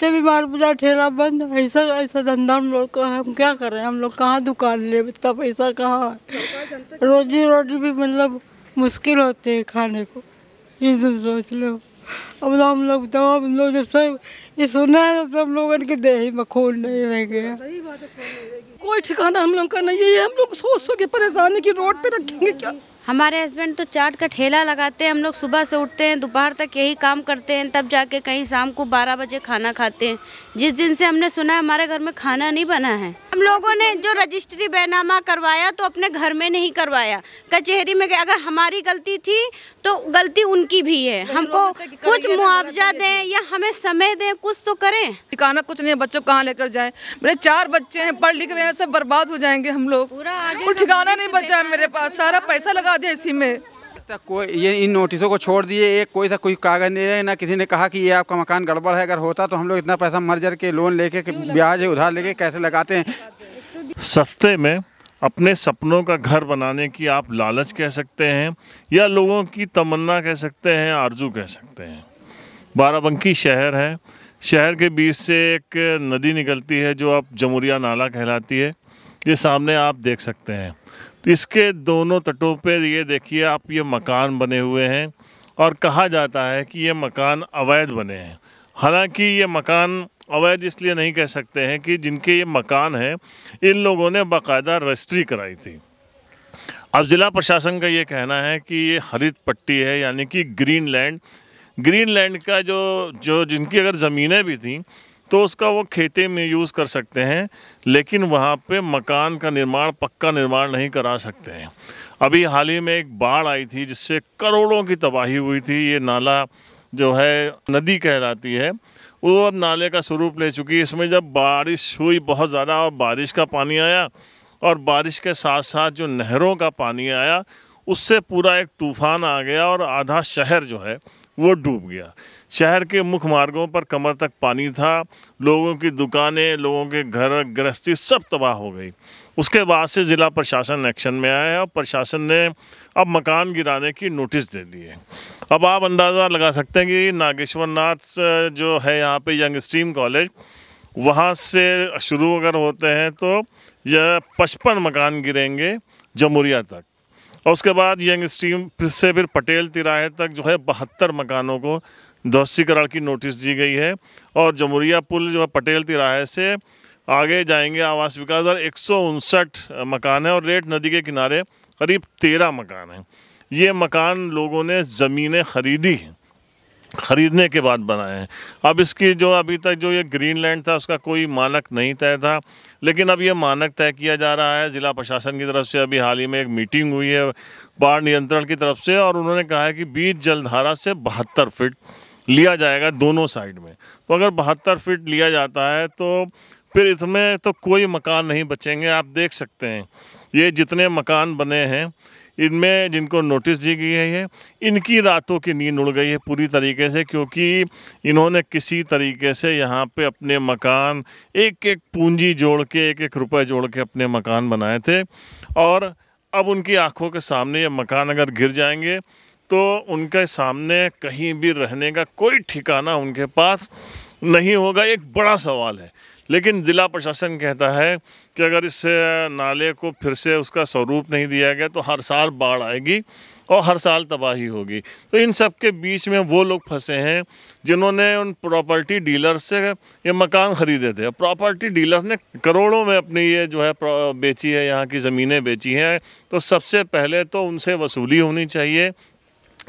इतने बीमार पूजा ठेला बंद ऐसा ऐसा धंधा हम लोग का हम क्या करें हम लोग कहाँ दुकान ले इतना पैसा कहाँ है रोजी रोटी भी मतलब मुश्किल होती है खाने को ये सब सोच लो अब तो हम लोग तो हम लोग जब सब ये सुना है तो हम लोग इनके दही में खून नहीं रह गया कोई ठिकाना हम लोग का नहीं है हम लोग सोच सो के परेशानी की रोड पे रखेंगे क्या हमारे हस्बैंड तो चाट का ठेला लगाते हैं हम लोग सुबह से उठते हैं दोपहर तक यही काम करते हैं तब जाके कहीं शाम को 12 बजे खाना खाते हैं जिस दिन से हमने सुना है हमारे घर में खाना नहीं बना है हम लोगों ने जो रजिस्ट्री बैनामा करवाया तो अपने घर में नहीं करवाया कचहरी में अगर हमारी गलती थी तो गलती उनकी भी है तो हमको कुछ तो मुआवजा दें या हमें समय दें कुछ तो करें ठिकाना कुछ नहीं है बच्चों कहाँ लेकर जाए मेरे चार बच्चे हैं पढ़ लिख रहे हैं सब बर्बाद हो जाएंगे हम लोग ठिकाना नहीं बचा है मेरे पास सारा पैसा लगा इसी में कोई ये इन नोटिसों को छोड़ दिए एक कोई सा कोई कागज नहीं है ना किसी ने कहा कि ये आपका मकान गड़बड़ है अगर होता तो हम लोग इतना पैसा मर्जर के लोन लेके ब्याज उधार लेके कैसे लगाते हैं सस्ते में अपने सपनों का घर बनाने की आप लालच कह सकते हैं या लोगों की तमन्ना कह सकते हैं आरजू कह सकते हैं बाराबंकी शहर है शहर के बीच से एक नदी निकलती है जो आप जमुरिया नाला कहलाती है ये सामने आप देख सकते हैं इसके दोनों तटों पर ये देखिए आप ये मकान बने हुए हैं और कहा जाता है कि ये मकान अवैध बने हैं हालांकि ये मकान अवैध इसलिए नहीं कह सकते हैं कि जिनके ये मकान हैं इन लोगों ने बाकायदा रजिस्ट्री कराई थी अब ज़िला प्रशासन का ये कहना है कि ये हरित पट्टी है यानी कि ग्रीन लैंड ग्रीन लैंड का जो जो जिनकी अगर ज़मीनें भी थीं तो उसका वो खेते में यूज़ कर सकते हैं लेकिन वहाँ पे मकान का निर्माण पक्का निर्माण नहीं करा सकते हैं अभी हाल ही में एक बाढ़ आई थी जिससे करोड़ों की तबाही हुई थी ये नाला जो है नदी कहलाती है वो अब नाले का स्वरूप ले चुकी है इसमें जब बारिश हुई बहुत ज़्यादा और बारिश का पानी आया और बारिश के साथ साथ जो नहरों का पानी आया उससे पूरा एक तूफान आ गया और आधा शहर जो है वो डूब गया शहर के मुख्य मार्गों पर कमर तक पानी था लोगों की दुकानें लोगों के घर गृहस्थी सब तबाह हो गई उसके बाद से ज़िला प्रशासन एक्शन में आया है और प्रशासन ने अब मकान गिराने की नोटिस दे दी है अब आप अंदाज़ा लगा सकते हैं कि नागेश्वर नाथ जो है यहाँ पे यंग स्ट्रीम कॉलेज वहाँ से शुरू अगर होते हैं तो यह पचपन मकान गिरेंगे जमहूरिया तक और उसके बाद यंग स्ट्रीम से फिर पटेल तिराहे तक जो है बहत्तर मकानों को दोस्ती करार की नोटिस दी गई है और जमुरिया पुल जो है पटेल तिराहे से आगे जाएंगे आवास विकास और एक मकान है और रेट नदी के किनारे करीब तेरह मकान हैं ये मकान लोगों ने ज़मीनें खरीदी हैं खरीदने के बाद बनाए हैं अब इसकी जो अभी तक जो ये ग्रीन लैंड था उसका कोई मानक नहीं तय था लेकिन अब ये मानक तय किया जा रहा है ज़िला प्रशासन की तरफ से अभी हाल ही में एक मीटिंग हुई है बाढ़ नियंत्रण की तरफ से और उन्होंने कहा है कि बीच जलधारा से बहत्तर फिट लिया जाएगा दोनों साइड में तो अगर बहत्तर फीट लिया जाता है तो फिर इसमें तो कोई मकान नहीं बचेंगे आप देख सकते हैं ये जितने मकान बने हैं इनमें जिनको नोटिस दी गई है ये इनकी रातों की नींद उड़ गई है पूरी तरीके से क्योंकि इन्होंने किसी तरीके से यहाँ पे अपने मकान एक एक पूंजी जोड़ के एक एक रुपए जोड़ के अपने मकान बनाए थे और अब उनकी आंखों के सामने ये मकान अगर गिर जाएंगे तो उनके सामने कहीं भी रहने का कोई ठिकाना उनके पास नहीं होगा एक बड़ा सवाल है लेकिन ज़िला प्रशासन कहता है कि अगर इस नाले को फिर से उसका स्वरूप नहीं दिया गया तो हर साल बाढ़ आएगी और हर साल तबाही होगी तो इन सब के बीच में वो लोग फंसे हैं जिन्होंने उन प्रॉपर्टी डीलर से ये मकान ख़रीदे थे प्रॉपर्टी डीलर ने करोड़ों में अपनी ये जो है बेची है यहाँ की ज़मीनें बेची हैं तो सबसे पहले तो उनसे वसूली होनी चाहिए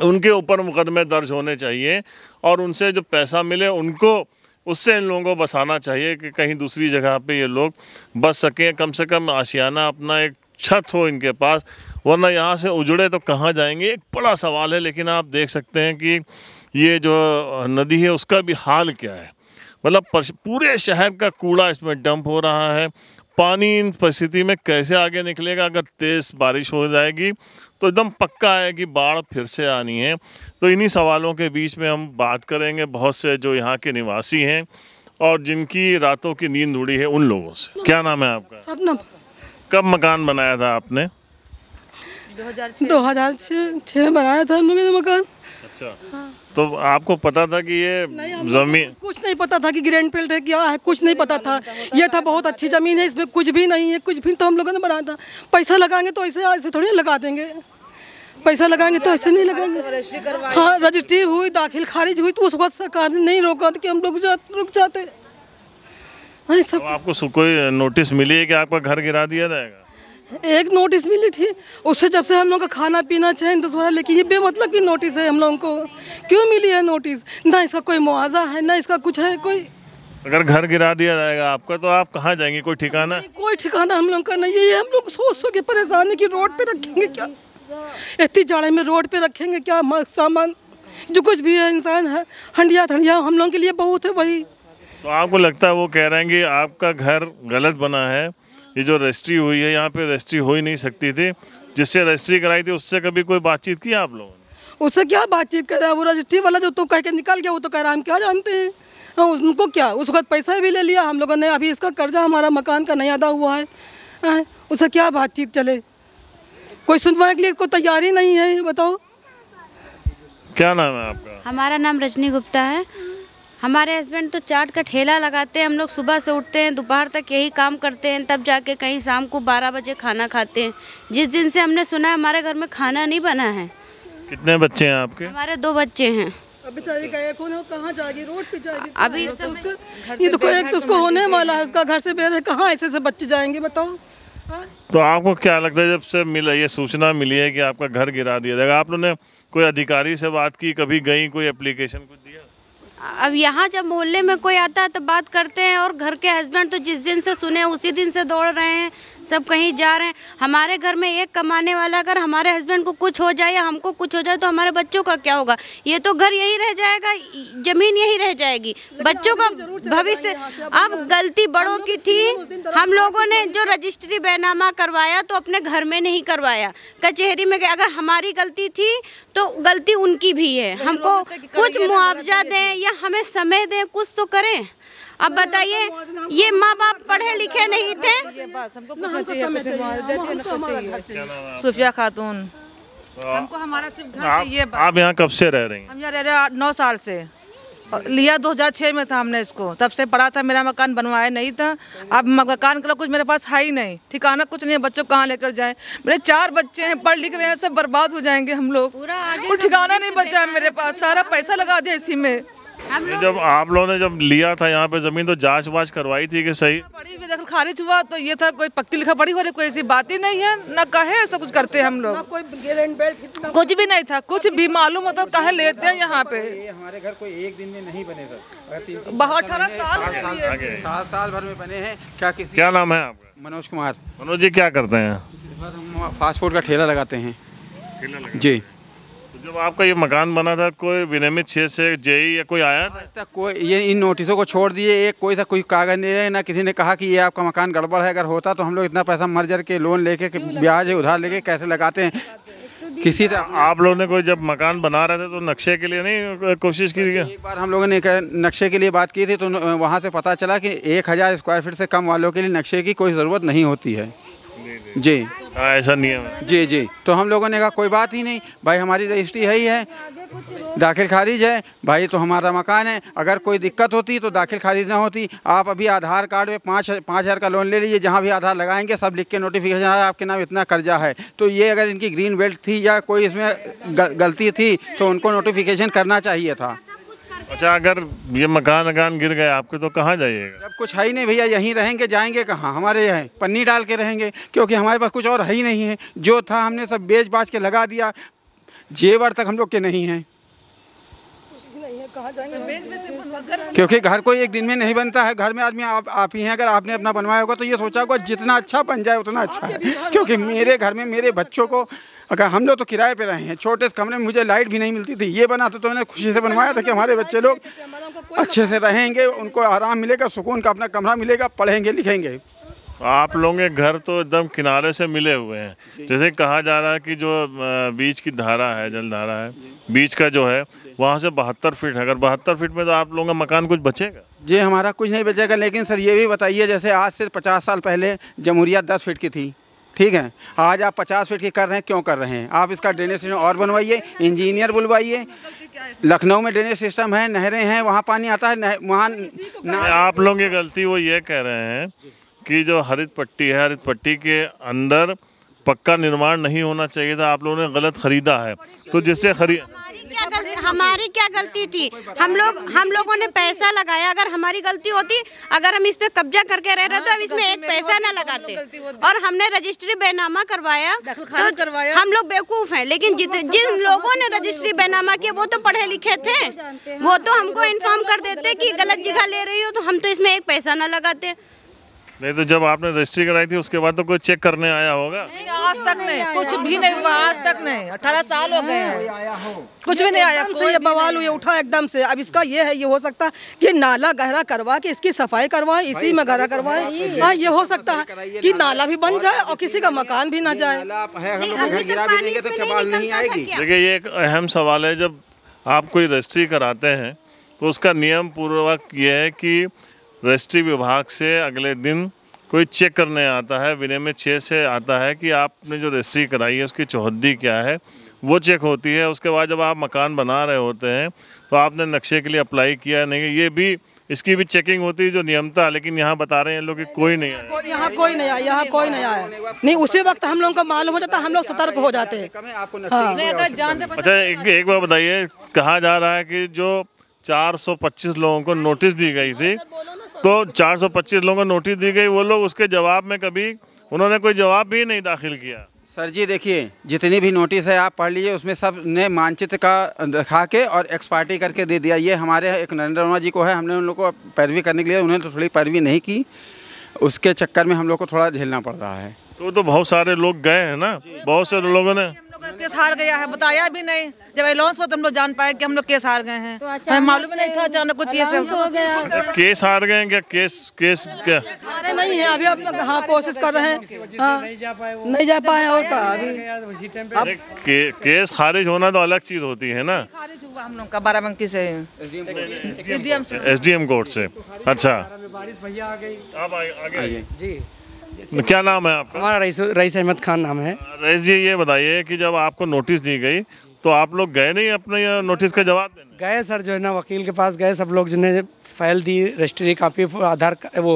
उनके ऊपर मुकदमे दर्ज होने चाहिए और उनसे जो पैसा मिले उनको उससे इन लोगों को बसाना चाहिए कि कहीं दूसरी जगह पे ये लोग बस सकें कम से कम आशियाना अपना एक छत हो इनके पास वरना यहाँ से उजड़े तो कहाँ जाएंगे एक बड़ा सवाल है लेकिन आप देख सकते हैं कि ये जो नदी है उसका भी हाल क्या है मतलब पूरे शहर का कूड़ा इसमें डंप हो रहा है पानी इन परिस्थिति में कैसे आगे निकलेगा अगर तेज़ बारिश हो जाएगी तो एकदम पक्का है कि बाढ़ फिर से आनी है तो इन्हीं सवालों के बीच में हम बात करेंगे बहुत से जो यहाँ के निवासी हैं और जिनकी रातों की नींद उड़ी है उन लोगों से क्या नाम है आपका सपना कब मकान बनाया था आपने दो हज़ार छः बनाया था तो मकान अच्छा हाँ। तो आपको पता था कि ये जमीन कुछ नहीं पता था कि ग्रैंड फील्ड है क्या है कुछ नहीं पता था ये था बहुत अच्छी ज़मीन है इसमें कुछ भी नहीं है कुछ भी तो हम लोगों ने बनाया था पैसा लगाएंगे तो ऐसे ऐसे थोड़ी लगा देंगे पैसा लगाएंगे तो ऐसे नहीं लगाएंगे हाँ रजिस्ट्री हुई दाखिल खारिज हुई तो उस वक्त सरकार ने नहीं रोका कि हम लोग जा, रुक जाते हाँ सब तो आपको कोई नोटिस मिली है कि आपका घर गिरा दिया जाएगा एक नोटिस मिली थी उससे जब से हम लोग का खाना पीना चाहे दुस लेकिन ये बेमतलब की नोटिस है हम लोगों को क्यों मिली है नोटिस ना इसका कोई मुआवजा है ना इसका कुछ है कोई अगर घर गिरा दिया जाएगा आपका तो आप कहाँ जाएंगे कोई ठिकाना कोई ठिकाना हम लोग का नहीं है हम लोग सोच सो के परेशान है की रोड पे रखेंगे क्या इतनी जाड़े में रोड पे रखेंगे क्या सामान जो कुछ भी है इंसान है हंडिया थंडिया हम लोगों के लिए बहुत है वही तो आपको लगता है वो कह रहे हैं कि आपका घर गलत बना है ये जो रजिस्ट्री हुई है यहाँ पे रजिस्ट्री हो ही नहीं सकती थी जिससे रजिस्ट्री कराई थी उससे कभी कोई बातचीत की आप लोगों ने उससे क्या बातचीत कर रहा है वो रजिस्ट्री वाला जो तो कह के निकल गया वो तो कह रहा हम क्या जानते हैं हाँ उनको क्या उस वक्त पैसा भी ले लिया हम लोगों ने अभी इसका कर्जा हमारा मकान का नहीं अदा हुआ है हाँ, उससे क्या बातचीत चले कोई सुनवाई के लिए कोई तैयारी नहीं है बताओ क्या नाम है आपका हमारा नाम रजनी गुप्ता है हमारे हस्बैंड तो चाट का ठेला लगाते हैं हम लोग सुबह से उठते हैं दोपहर तक यही काम करते हैं तब जाके कहीं शाम को बारह बजे खाना खाते हैं जिस दिन से हमने सुना है हमारे घर में खाना नहीं बना है कितने बच्चे हैं आपके हमारे दो बच्चे हैं अभी जाएगी रोड पे जाएगी अभी तो उसको तो होने वाला है उसका घर से बेहद कहाँ ऐसे ऐसे बच्चे जाएंगे बताओ हाँ? तो आपको क्या लगता है जब से मिला ये सूचना मिली है कि आपका घर गिरा दिया जाएगा आप लोगों ने कोई अधिकारी से बात की कभी गई कोई एप्लीकेशन कुछ अब यहाँ जब मोहल्ले में कोई आता है तो बात करते हैं और घर के हस्बैंड तो जिस दिन से सुने उसी दिन से दौड़ रहे हैं सब कहीं जा रहे हैं हमारे घर में एक कमाने वाला अगर हमारे हस्बैंड को कुछ हो जाए या हमको कुछ हो जाए तो हमारे बच्चों का क्या होगा ये तो घर यही रह जाएगा ज़मीन यही रह जाएगी बच्चों का भविष्य अब गलती बड़ों की थी हम लोगों ने जो रजिस्ट्री बैनामा करवाया तो अपने घर में नहीं करवाया कचहरी में अगर हमारी गलती थी तो गलती उनकी भी है हमको कुछ मुआवजा दें या भैया हमें समय दें कुछ तो करें अब बताइए ये माँ बाप पढ़े लिखे नहीं थे सुफिया खातून हाँ। हमको हमारा सिर्फ घर चाहिए आप यहाँ कब से रह रहे हैं हम यहाँ रह रहे नौ साल से लिया 2006 में था हमने इसको तब से पढ़ा था मेरा मकान बनवाया नहीं था अब मकान का कुछ मेरे पास है ही नहीं ठिकाना कुछ नहीं है बच्चों कहाँ लेकर जाएं मेरे चार बच्चे हैं पढ़ लिख रहे हैं सब बर्बाद हो जाएंगे हम लोग तो ठिकाना नहीं बचा है मेरे पास सारा पैसा लगा दिया इसी में जब आप लोगों ने जब लिया था यहाँ पे जमीन तो जांच वाच करवाई थी कि सही बड़ी भी दखल खारिज हुआ तो ये था कोई पक्की लिखा बड़ी हो रही कोई ऐसी बात ही नहीं है ना कहे ऐसा कुछ करते हैं हम लोग कुछ भी नहीं था कुछ भी मालूम होता कहे लेते हैं यहाँ पे हमारे घर कोई एक दिन में नहीं बनेगा अठारह साल सात साल भर में बने हैं क्या क्या नाम है आपका मनोज कुमार मनोज जी क्या करते हैं फास्ट फूड का ठेला लगाते हैं जी जब आपका ये मकान बना था कोई विनियमित क्षेत्र से जेई या कोई आया आज तक कोई ये इन नोटिसों को छोड़ दिए एक कोई सा कोई कागज नहीं है ना किसी ने कहा कि ये आपका मकान गड़बड़ है अगर होता तो हम लोग इतना पैसा मर जर के लोन लेके ब्याज उधार लेके कैसे लगाते हैं किसी तरह तो आप लोगों ने कोई जब मकान बना रहे थे तो नक्शे के लिए नहीं कोशिश की एक बार हम लोगों ने नक्शे के लिए बात की थी तो वहाँ से पता चला कि एक हज़ार स्क्वायर फीट से कम वालों के लिए नक्शे की कोई ज़रूरत नहीं होती है जी हाँ, ऐसा नियम है जी जी तो हम लोगों ने कहा कोई बात ही नहीं भाई हमारी रजिस्ट्री है ही है दाखिल खारिज है भाई तो हमारा मकान है अगर कोई दिक्कत होती तो दाखिल खारिज ना होती आप अभी आधार कार्ड में पाँच पाँच हज़ार का लोन ले लीजिए जहाँ भी आधार लगाएंगे सब लिख के नोटिफिकेशन आया आपके नाम इतना कर्जा है तो ये अगर इनकी ग्रीन बेल्ट थी या कोई इसमें गलती थी तो उनको नोटिफिकेशन करना चाहिए था अच्छा अगर ये मकान अकान गिर गया आपके तो कहाँ जाइएगा अब कुछ है ही नहीं भैया यहीं रहेंगे जाएंगे कहाँ हमारे यहाँ पन्नी डाल के रहेंगे क्योंकि हमारे पास कुछ और है ही नहीं है जो था हमने सब बेच बाच के लगा दिया जेवर तक हम लोग के नहीं हैं तो क्योंकि घर कोई एक दिन में नहीं बनता है घर में आदमी आप आप ही हैं अगर आपने अपना बनवाया होगा तो ये सोचा होगा जितना अच्छा बन जाए उतना अच्छा है क्योंकि मेरे घर में मेरे बच्चों को अगर हम लोग तो किराए पे रहे हैं छोटे से कमरे में मुझे लाइट भी नहीं मिलती थी ये बना तो मैंने खुशी से बनवाया था कि हमारे बच्चे लोग तो अच्छे से रहेंगे उनको आराम मिलेगा सुकून का अपना कमरा मिलेगा पढ़ेंगे लिखेंगे आप लोगों के घर तो एकदम किनारे से मिले हुए हैं जैसे कहा जा रहा है कि जो बीच की धारा है जल धारा है बीच का जो है वहाँ से बहत्तर फीट है अगर बहत्तर फीट में तो आप लोगों का मकान कुछ बचेगा जी हमारा कुछ नहीं बचेगा लेकिन सर ये भी बताइए जैसे आज से पचास साल पहले जमहूरियात दस फीट की थी ठीक है आज आप पचास फीट की कर रहे हैं क्यों कर रहे हैं आप इसका ड्रेनेज सिस्टम और बनवाइए इंजीनियर बुलवाइए लखनऊ में ड्रेनेज सिस्टम है नहरें हैं वहाँ पानी आता है वहाँ आप लोगों की गलती वो ये कह रहे हैं कि जो हरित पट्टी है हरित पट्टी के अंदर पक्का निर्माण नहीं होना चाहिए था आप लोगों ने गलत खरीदा है तो जिससे खरीद हमारी क्या गलती थी हम लोग हम लोगों ने पैसा लगाया अगर हमारी गलती होती अगर हम इस पे कब्जा करके रह रहे तो अब हाँ, इसमें तो एक पैसा ना लगाते और हमने रजिस्ट्री बेनामा करवाया तो हम लोग बेवकूफ़ हैं लेकिन जित जिन लोगों ने रजिस्ट्री बेनामा किया वो तो पढ़े लिखे थे वो तो हमको इन्फॉर्म कर देते कि गलत जगह ले रही हो तो हम तो इसमें एक पैसा ना लगाते नहीं तो जब आपने रजिस्ट्री कराई थी उसके बाद तो कोई चेक करने आया होगा आज तक नहीं कुछ भी नहीं हुआ आज तक नहीं अठारह साल हो गए हैं कुछ भी नहीं आया कोई बवाल हुए उठा एकदम से अब इसका ये है ये हो सकता है कि नाला गहरा करवा के इसकी सफाई करवाए इसी में गहरा करवाए तो हाँ ये हो सकता है तो कि नाला भी बन जाए और किसी का मकान भी ना जाए तो देखिए ये एक अहम सवाल है जब आप कोई रजिस्ट्री कराते हैं तो उसका नियम पूर्वक ये है कि रजिस्ट्री विभाग से अगले दिन कोई चेक करने आता है विनय में छः से आता है कि आपने जो रजिस्ट्री कराई है उसकी चौहदी क्या है वो चेक होती है उसके बाद जब आप मकान बना रहे होते हैं तो आपने नक्शे के लिए अप्लाई किया नहीं ये भी इसकी भी चेकिंग होती है जो नियमता लेकिन यहाँ बता रहे हैं लोग कि कोई नहीं आया यहाँ कोई नहीं आया यहाँ कोई नहीं आया नहीं उसी वक्त हम लोगों को मालूम हो जाता हम लोग सतर्क हो जाते हाँ। हैं अच्छा एक बार बताइए कहा जा रहा है कि जो 425 लोगों को नोटिस दी गई थी तो 425 लोगों को नोटिस दी गई वो लोग उसके जवाब में कभी उन्होंने कोई जवाब भी नहीं दाखिल किया सर जी देखिए जितनी भी नोटिस है आप पढ़ लीजिए उसमें सब ने मानचित्र का दिखा के और एक्सपार्टी करके दे दिया ये हमारे एक नरेंद्र वर्मा जी को है हमने उन लोग को पैरवी करने के लिए उन्होंने तो थोड़ी पैरवी नहीं की उसके चक्कर में हम लोग को थोड़ा झेलना पड़ रहा है तो तो बहुत सारे लोग गए हैं ना बहुत से लोगों ने का केस हार गया है बताया भी नहीं जब एलाउंस हुआ तो हम लोग जान पाए कि हम लोग केस हार गए हैं तो मालूम नहीं था अचानक कुछ ये सब हो गया केस हार गए क्या केस केस क्या नहीं है अभी हम हाँ कोशिश कर रहे हैं हाँ। नहीं जा पाए और कहा अभी केस खारिज होना तो अलग चीज होती है ना खारिज हुआ हम लोग का बाराबंकी से एस डी एम कोर्ट से अच्छा बारिश भैया आ गई आप आगे जी जैसे क्या नाम है आपका हमारा रईस रईस अहमद खान नाम है रईस जी ये बताइए कि जब आपको नोटिस दी गई तो आप लोग गए नहीं अपने नोटिस का जवाब देने गए सर जो है ना वकील के पास गए सब लोग जिन्हें फाइल दी रजिस्ट्री कापी आधार वो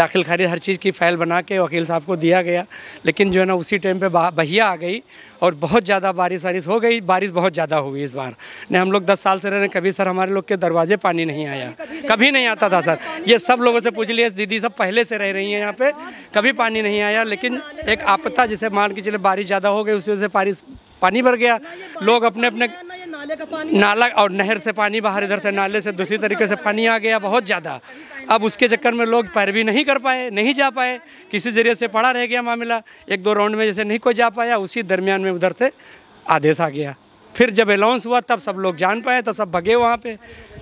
दाखिल खारिज हर चीज़ की फ़ाइल बना के वकील साहब को दिया गया लेकिन जो है ना उसी टाइम पे बहिया आ गई और बहुत ज़्यादा बारिश वारिश हो गई बारिश बहुत ज़्यादा हुई इस बार ने हम लोग दस साल से रहने कभी सर हमारे लोग के दरवाजे पानी नहीं आया कभी नहीं आता था सर ये सब लोगों से पूछ लिए दीदी सब पहले से रह रही हैं यहाँ पर कभी पानी नहीं आया लेकिन एक आपदा जिसे मान के चले बारिश ज़्यादा हो गई उसी से बारिश पानी भर गया लोग अपने अपने नाले का पानी नाला और नहर से पानी बाहर इधर से नाले से दूसरी तरीके से पानी आ गया बहुत ज़्यादा अब उसके चक्कर में लोग पैरवी नहीं कर पाए नहीं जा पाए किसी जरिए से पड़ा रह गया मामला एक दो राउंड में जैसे नहीं कोई जा पाया उसी दरमियान में उधर से आदेश आ गया फिर जब अलाउंस हुआ तब सब लोग जान पाए तो सब भगे वहाँ पे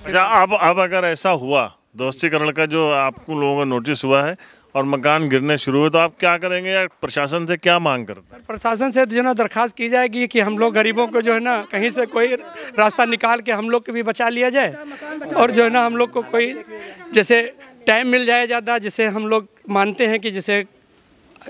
अच्छा अब अब अगर ऐसा हुआ दोस्तीकरण का जो आपको लोगों का नोटिस हुआ है और मकान गिरने शुरू हुए तो आप क्या करेंगे या प्रशासन से क्या मांग करते हैं प्रशासन से जो ना दरखास्त की जाएगी कि हम लोग गरीबों को जो है ना कहीं से कोई रास्ता निकाल के हम लोग को भी बचा लिया जाए और जो है ना हम लोग को कोई जैसे टाइम मिल जाए ज़्यादा जिसे हम लोग मानते हैं कि जैसे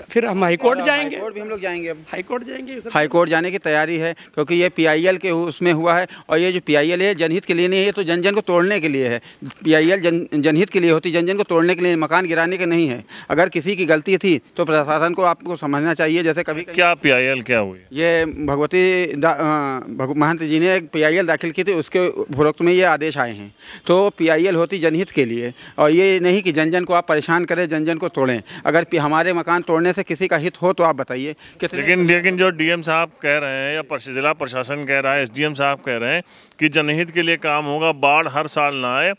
फिर हम हाईकोर्ट जाएंगे हाईकोर्ट भी हम लोग जाएंगे अब हाईकोर्ट जाएंगे हाईकोर्ट जाने की तैयारी है क्योंकि ये पीआईएल के उसमें हुआ है और ये जो पीआईएल है जनहित के लिए नहीं है तो जन जन को तोड़ने के लिए है पीआईएल जन जनहित के लिए होती जन जन को तोड़ने के लिए मकान गिराने के नहीं है अगर किसी की गलती थी तो प्रशासन को आपको समझना चाहिए जैसे कभी क्या पी क्या हुई ये भगवती महंत जी ने एक पी दाखिल की थी उसके उपरोक्त में ये आदेश आए हैं तो पी होती जनहित के लिए और ये नहीं कि जन जन को आप परेशान करें जन जन को तोड़ें अगर हमारे मकान तोड़ने करने से किसी का हित हो तो आप बताइए लेकिन लेकिन जो डीएम साहब कह रहे हैं या जिला प्रशासन कह रहा है एसडीएम साहब कह रहे हैं कि जनहित के लिए काम होगा बाढ़ हर साल ना आए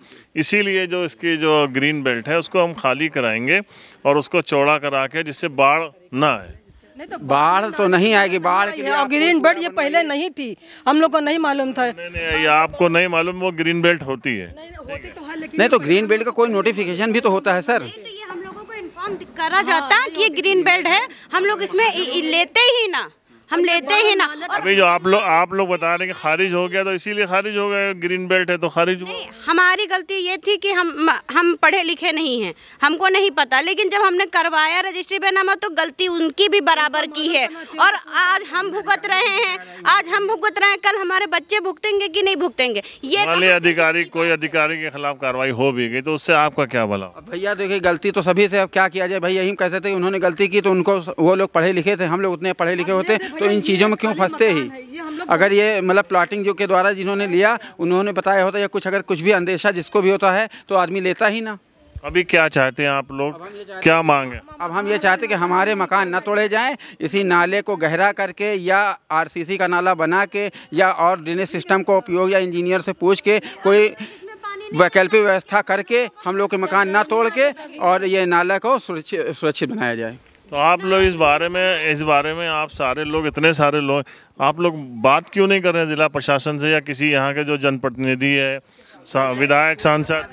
इसीलिए जो इसकी जो ग्रीन बेल्ट है उसको हम खाली कराएंगे और उसको चौड़ा करा के जिससे बाढ़ ना आए नहीं तो बाढ़ तो नहीं आएगी बाढ़ के लिए ग्रीन बेल्ट ये पहले नहीं थी हम लोग को नहीं मालूम था नहीं, नहीं, ये आपको नहीं मालूम वो ग्रीन बेल्ट होती है नहीं, होती तो है लेकिन नहीं तो ग्रीन बेल्ट का कोई नोटिफिकेशन भी तो होता है सर तो करा जाता हाँ, कि ये ग्रीन बेल्ट है हम लोग इसमें लेते ही ना हम लेते ही ना अभी जो आप लोग आप लोग बता रहे हैं खारिज हो गया तो इसीलिए खारिज हो गया ग्रीन बेल्ट है तो खारिज हुआ हमारी गलती ये थी कि हम हम पढ़े लिखे नहीं हैं हमको नहीं पता लेकिन जब हमने करवाया रजिस्ट्री बैनामा तो गलती उनकी भी बराबर की है और आज हम भुगत रहे हैं आज हम भुगत रहे हैं कल हमारे बच्चे भुगतेंगे की नहीं भुगतेंगे ये अधिकारी कोई अधिकारी के खिलाफ कार्रवाई हो भी गई तो उससे आपका क्या बोला भैया देखिए गलती तो सभी से अब क्या किया जाए भैया यही कहते थे उन्होंने गलती की तो उनको वो लोग पढ़े लिखे थे हम लोग उतने पढ़े लिखे होते तो तो इन चीज़ों में क्यों फंसते ही अगर ये मतलब प्लाटिंग जो के द्वारा जिन्होंने लिया उन्होंने बताया होता या कुछ अगर कुछ भी अंदेशा जिसको भी होता है तो आदमी लेता ही ना अभी क्या चाहते हैं आप लोग क्या मांग है अब हम ये चाहते हैं कि हमारे मकान न तोड़े जाएं इसी नाले को गहरा करके या आरसीसी का नाला बना के या और ड्रेनेज सिस्टम को उपयोग या इंजीनियर से पूछ के कोई वैकल्पिक व्यवस्था करके हम लोग के मकान न तोड़ के और ये नाला को सुरक्षित सुरक्षित बनाया जाए तो आप लोग इस बारे में इस बारे में आप सारे लोग इतने सारे लोग आप लोग बात क्यों नहीं कर रहे हैं जिला प्रशासन से या किसी यहाँ के जो जनप्रतिनिधि है विधायक सांसद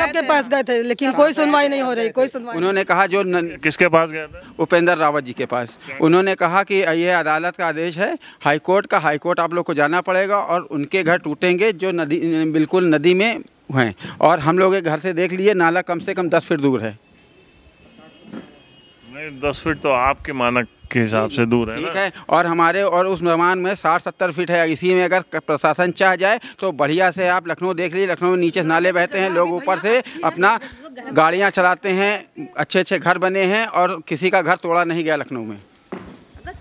सबके पास गए थे लेकिन कोई सुनवाई नहीं हो रही कोई सुनवाई उन्होंने कहा जो न... किसके पास गए उपेंद्र रावत जी के पास उन्होंने कहा कि यह अदालत का आदेश है हाईकोर्ट का हाईकोर्ट आप लोग को जाना पड़ेगा और उनके घर टूटेंगे जो नदी बिल्कुल नदी में हैं और हम लोग एक घर से देख लिए नाला कम से कम दस फीट दूर है दस फीट तो आपके मानक के हिसाब से दूर है ठीक है और हमारे और उस मेहमान में साठ सत्तर फीट है इसी में अगर प्रशासन चाह जाए तो बढ़िया से आप लखनऊ देख लीजिए लखनऊ में नीचे नाले बहते हैं लोग ऊपर से अपना गाड़ियाँ चलाते हैं अच्छे अच्छे घर बने हैं और किसी का घर तोड़ा नहीं गया लखनऊ में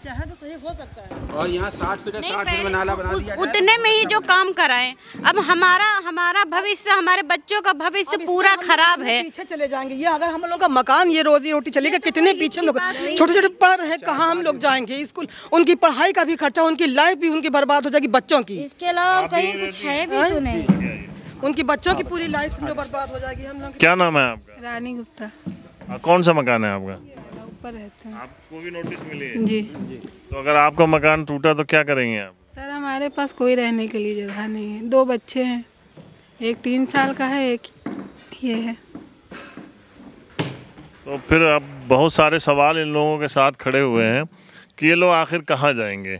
चाहे तो सही हो सकता है और यहाँ साठ फीट साठ फीट नाला बना दिया उतने में ही जो काम कराए अब हमारा हमारा भविष्य हमारे बच्चों का भविष्य पूरा खराब है पीछे चले जाएंगे ये अगर हम लोग का मकान ये रोजी रोटी चलेगा तो कितने पीछे लोग छोटे छोटे पढ़ रहे कहाँ हम लोग जाएंगे स्कूल उनकी पढ़ाई का भी खर्चा उनकी लाइफ भी उनकी बर्बाद हो जाएगी बच्चों की इसके अलावा कहीं कुछ है भी तो नहीं उनकी बच्चों की हाँ, पूरी लाइफ बर्बाद हो जाएगी हम लोग क्या नाम है आपका रानी गुप्ता कौन सा मकान है आपका पर रहते हैं आपको भी नोटिस मिली है जी तो अगर आपका मकान टूटा तो क्या करेंगे आप सर हमारे पास कोई रहने के लिए जगह नहीं है दो बच्चे हैं एक तीन साल का है एक ये है तो फिर अब बहुत सारे सवाल इन लोगों के साथ खड़े हुए हैं कि ये लोग आखिर कहाँ जाएंगे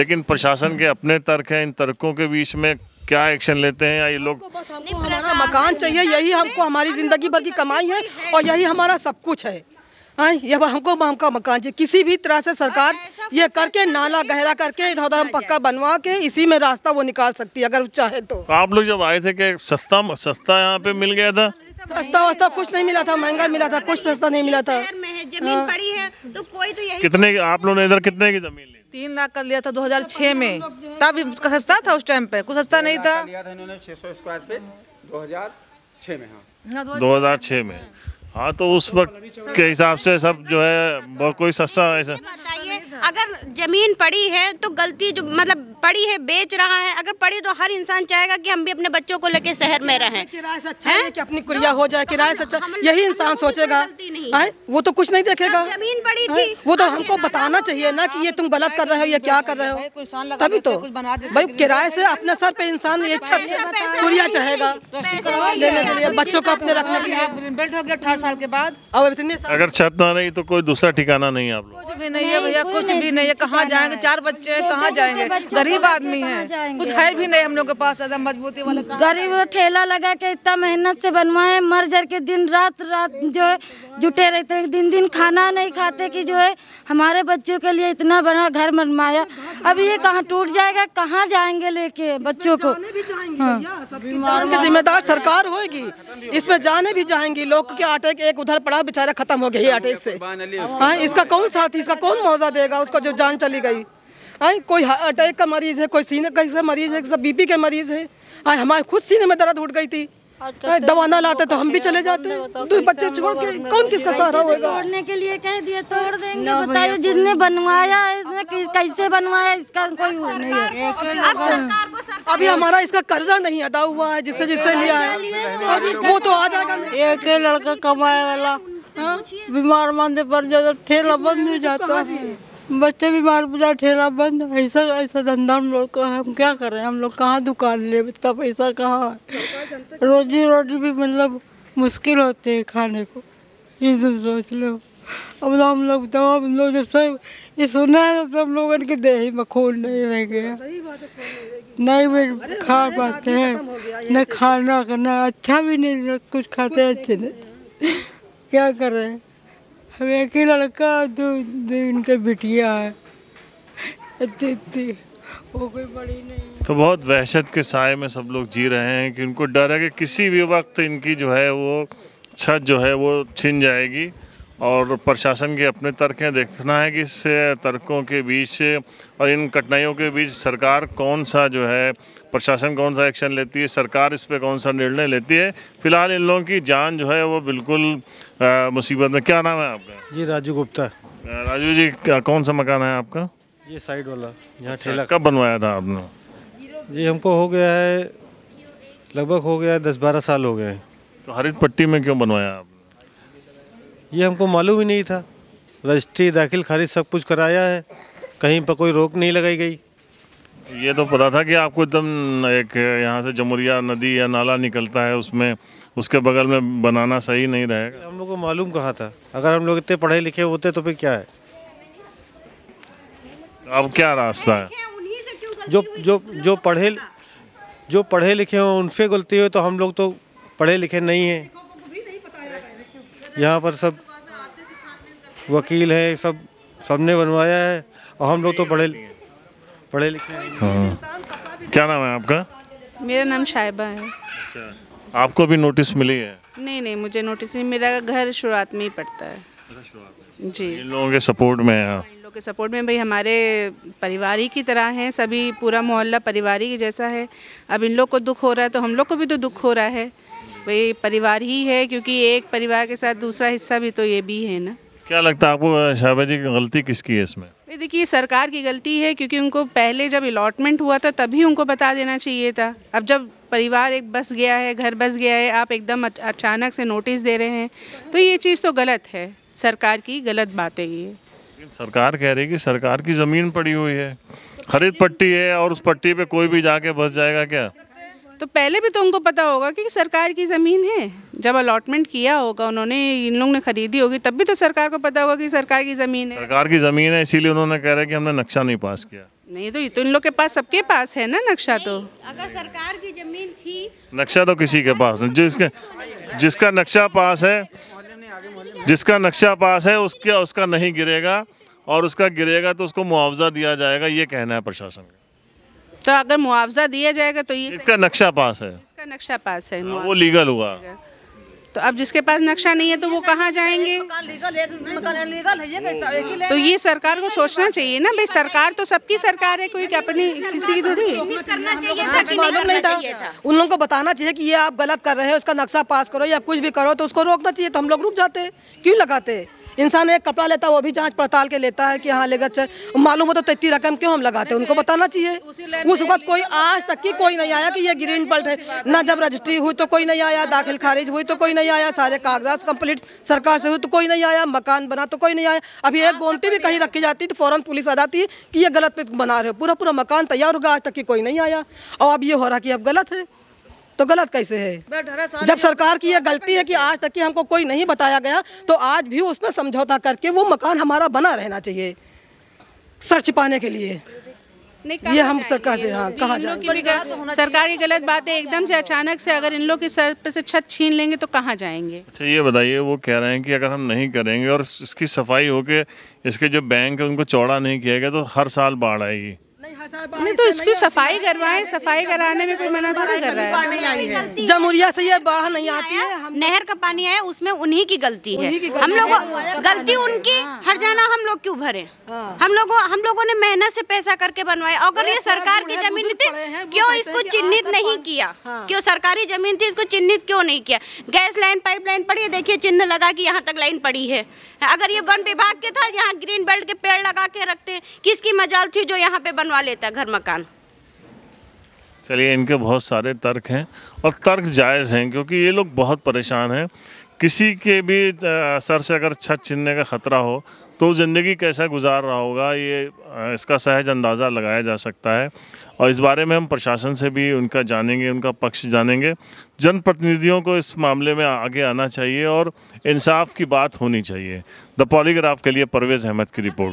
लेकिन प्रशासन के अपने तर्क हैं इन तर्कों के बीच में क्या एक्शन लेते हैं या ये लोग हमको हमारा मकान चाहिए यही हमको हमारी ज़िंदगी भर की कमाई है और यही हमारा सब कुछ है हाँ, ये हमको का मकान चाहिए किसी भी तरह से सरकार अच्छा, ये करके नाला गहरा करके इधर उधर हम पक्का बनवा के इसी में रास्ता वो निकाल सकती है अगर चाहे तो आप लोग जब आए थे कि सस्ता सस्ता यहाँ पे मिल गया था सस्ता वस्ता कुछ नहीं मिला था महंगा मिला था कुछ सस्ता नहीं मिला था जमीन हाँ। पड़ी है तो कोई तो यही कितने तो- आप लोगों ने इधर कितने की जमीन ली तीन लाख का लिया था 2006 तो में तब सस्ता था उस टाइम पे कुछ सस्ता नहीं था लिया था इन्होंने 600 स्क्वायर पे 2006 में हाँ 2006 हाँ, में हाँ तो उस वक्त के हिसाब से सब जो है कोई सस्ता ऐसा हाँ। अगर जमीन पड़ी है तो गलती जो मतलब पड़ी है बेच रहा है अगर पड़ी तो हर इंसान चाहेगा कि हम भी अपने बच्चों को लेके शहर में रहें किराए से अच्छा है कि अपनी कुरिया तो हो जाए किराए तो से अच्छा यही इंसान सोचेगा वो तो कुछ नहीं देखेगा जमीन पड़ी थी वो तो हमको बताना चाहिए ना कि ये तुम गलत कर रहे हो या क्या कर रहे हो तभी तो भाई किराए से अपने सर पे इंसान ये कुरिया चाहेगा लेने के लिए बच्चों को अपने रखने के लिए बेल्ट हो गया अठारह साल के बाद अब इतने अगर छत ना रही तो कोई दूसरा ठिकाना नहीं आप लोग नहीं है भैया कुछ भी नहीं है कहाँ जाएंगे चार बच्चे हैं कहाँ जाएंगे गरीब आदमी है कुछ है भी नहीं हम लोग के पास ज्यादा मजबूती वाले गरीब ठेला लगा के इतना मेहनत से बनवाए मर जर के दिन रात रात जो है जुटे रहते हैं दिन दिन खाना नहीं खाते कि जो है हमारे बच्चों के लिए इतना बड़ा घर बनवाया अब ये कहाँ टूट जाएगा कहाँ जाएंगे लेके बच्चों को हाँ। जिम्मेदार सरकार होगी इसमें जाने भी जाएंगी लोग के आटे एक उधर पड़ा बेचारा खत्म हो गया आटे से हाँ इसका कौन साथी इसका कौन मुआवजा देगा लगा उसको जब जान चली गई आई कोई अटैक का मरीज है कोई सीने का मरीज है सब बीपी के मरीज है आई हमारे खुद सीने में दर्द उठ गई थी दवा ना लाते तो हम भी चले जाते तो बच्चे छोड़ के कौन किसका सहारा होगा तोड़ने के लिए कह दिए तोड़ देंगे बताइए जिसने बनवाया इसने कैसे बनवाया इसका कोई नहीं है अभी हमारा इसका कर्जा नहीं अदा हुआ है जिससे जिससे लिया है वो तो आ जाएगा एक लड़का कमाया वाला हाँ? बीमार मानते पर ठेला बंद हो जाता है बच्चे बीमार पूजा ठेला बंद ऐसा ऐसा धंधा हम लोग को हम क्या कर रहे हैं हम लोग कहाँ दुकान ले इतना पैसा कहाँ है रोजी रोटी भी मतलब मुश्किल होती है खाने को ये सब सोच लो अब तो हम लोग तो हम लोग जब सब ये सुना है तो हम लोग इनके देही में खून नहीं रह गया नहीं भी खा पाते हैं न खाना करना अच्छा भी नहीं कुछ खाते अच्छे नहीं क्या कर रहे हैं हम एक ही लड़का दो दो इनके बिटिया है वो कोई बड़ी नहीं तो बहुत वहशत के साय में सब लोग जी रहे हैं कि उनको डर है कि किसी भी वक्त इनकी जो है वो छत जो है वो छिन जाएगी और प्रशासन के अपने तर्क हैं देखना है कि इस तर्कों के बीच और इन कठिनाइयों के बीच सरकार कौन सा जो है प्रशासन कौन सा एक्शन लेती है सरकार इस पर कौन सा निर्णय लेती है फिलहाल इन लोगों की जान जो है वो बिल्कुल मुसीबत में क्या नाम है आपका जी राजू गुप्ता राजू जी कौन सा मकान है आपका ये साइड वाला यहाँ अच्छा, ठेला कब बनवाया था आपने ये हमको हो गया है लगभग हो गया है दस बारह साल हो गए तो हरित पट्टी में क्यों बनवाया आपने ये हमको मालूम ही नहीं था रजिस्ट्री दाखिल खारिज सब कुछ कराया है कहीं पर कोई रोक नहीं लगाई गई ये तो पता था कि आपको एकदम एक यहाँ से जमुरिया नदी या नाला निकलता है उसमें उसके बगल में बनाना सही नहीं रहेगा हम लोग को मालूम कहा था अगर हम लोग इतने पढ़े लिखे होते तो फिर क्या है अब क्या रास्ता है जो जो जो तो पढ़े जो पढ़े लिखे हों उनसे गलती हो तो हम लोग तो पढ़े लिखे नहीं हैं यहाँ पर सब वकील है सब सबने बनवाया है और हम लोग तो पढ़े पढ़े लिखे हाँ। क्या नाम है आपका मेरा नाम शायबा है अच्छा आपको भी नोटिस मिली है नहीं नहीं मुझे नोटिस नहीं मेरा घर शुरुआत में ही पड़ता है जी हाँ, इन लोगों के सपोर्ट में है इन लोगों के सपोर्ट में भाई हमारे परिवार ही की तरह हैं सभी पूरा मोहल्ला परिवार ही जैसा है अब इन लोग को दुख हो रहा है तो हम लोग को भी तो दुख हो रहा है भाई परिवार ही है क्योंकि एक परिवार के साथ दूसरा हिस्सा भी तो ये भी है ना क्या लगता है आपको शाहबा जी की गलती किसकी है इसमें देखिए सरकार की गलती है क्योंकि उनको पहले जब अलॉटमेंट हुआ था तभी उनको बता देना चाहिए था अब जब परिवार एक बस गया है घर बस गया है आप एकदम अचानक से नोटिस दे रहे हैं तो ये चीज़ तो गलत है सरकार की गलत बात है ये सरकार कह रही कि सरकार की ज़मीन पड़ी हुई है खरीद पट्टी है और उस पट्टी पे कोई भी जाके बस जाएगा क्या तो पहले भी तो उनको पता होगा कि सरकार की ज़मीन है जब अलॉटमेंट किया होगा उन्होंने इन लोगों ने खरीदी होगी तब भी तो सरकार को पता होगा कि सरकार की ज़मीन है सरकार की ज़मीन है इसीलिए उन्होंने कह रहे हैं कि हमने नक्शा नहीं पास किया नहीं तो ये तो इन लोग के पास सबके पास है ना नक्शा तो अगर सरकार की ज़मीन थी नक्शा तो किसी के पास नहीं जिसके जिसका नक्शा पास है जिसका नक्शा पास है उसका उसका नहीं गिरेगा और उसका गिरेगा तो उसको मुआवजा दिया जाएगा ये कहना है प्रशासन का तो अगर मुआवजा दिया जाएगा तो ये इसका नक्शा पास है इसका नक्शा पास है हाँ, वो लीगल हुआ तो अब जिसके पास नक्शा नहीं है तो वो कहाँ जाएंगे तो ये सरकार को सोचना चाहिए ना भाई सरकार तो सबकी सरकार है कोई अपनी किसी की थोड़ी उन लोगों को बताना चाहिए कि ये आप गलत कर रहे हैं उसका नक्शा पास करो या कुछ भी करो तो उसको रोकना चाहिए तो हम लोग रुक जाते क्यों लगाते इंसान एक कपड़ा लेता है वो भी जांच पड़ताल के लेता है कि हाँ लेगा अच्छा, मालूम हो तो इतनी रकम क्यों हम लगाते हैं उनको बताना चाहिए उस वक्त कोई आज तक की कोई नहीं आया कि ये ग्रीन बल्ट है ना जब रजिस्ट्री हुई तो कोई नहीं आया दाखिल खारिज हुई तो कोई नहीं आया सारे कागजात कंप्लीट सरकार से हुई तो कोई नहीं आया मकान बना तो कोई नहीं आया अभी एक हाँ, गोमटी भी कहीं रखी जाती तो फ़ौरन पुलिस आ जाती है कि ये गलत पे बना रहे हो पूरा पूरा मकान तैयार होगा आज तक की कोई नहीं आया और अब ये हो रहा कि अब गलत है तो गलत कैसे है जब सरकार की तो यह गलती है कि आज तक की हमको कोई नहीं बताया गया तो आज भी उसमें समझौता करके वो मकान हमारा बना रहना चाहिए सर छिपाने के लिए ये हम सरकार से हाँ कहा जाए सरकार की गलत बात है एकदम से अचानक से अगर इन लोग के सर पे से छत छीन लेंगे तो कहाँ जाएंगे अच्छा ये बताइए वो कह रहे हैं कि अगर हम नहीं करेंगे और इसकी सफाई होके इसके जो बैंक है उनको चौड़ा नहीं किया गया तो हर साल बाढ़ आएगी तो इसकी सफाई करवाए सफाई कराने में कोई मना थोड़ी कर रहा है जमुरिया से ये बाढ़ नहीं आती है नहर का पानी आया उसमें उन्हीं की गलती है हम लोग गलती उनकी हर जाना हम लोग क्यों भरे हाँ। हम लोगों हम लोगों ने मेहनत से पैसा करके बनवाया अगर ये सरकार की जमीन थी क्यों इसको चिन्हित नहीं किया हाँ। क्यों सरकारी जमीन थी इसको चिन्हित क्यों नहीं किया गैस लाइन पाइप लाइन पड़ी है देखिए चिन्ह लगा कि यहाँ तक लाइन पड़ी है अगर ये वन विभाग के था यहाँ ग्रीन बेल्ट के पेड़ लगा के रखते किसकी मजाल थी जो यहाँ पे बनवा लेता घर मकान चलिए इनके बहुत सारे तर्क हैं और तर्क जायज़ हैं क्योंकि ये लोग बहुत परेशान हैं किसी के भी सर से अगर छत छिनने का ख़तरा हो तो ज़िंदगी कैसा गुजार रहा होगा ये इसका सहज अंदाज़ा लगाया जा सकता है और इस बारे में हम प्रशासन से भी उनका जानेंगे उनका पक्ष जानेंगे जनप्रतिनिधियों को इस मामले में आगे आना चाहिए और इंसाफ की बात होनी चाहिए द पॉलीग्राफ के लिए परवेज़ अहमद की रिपोर्ट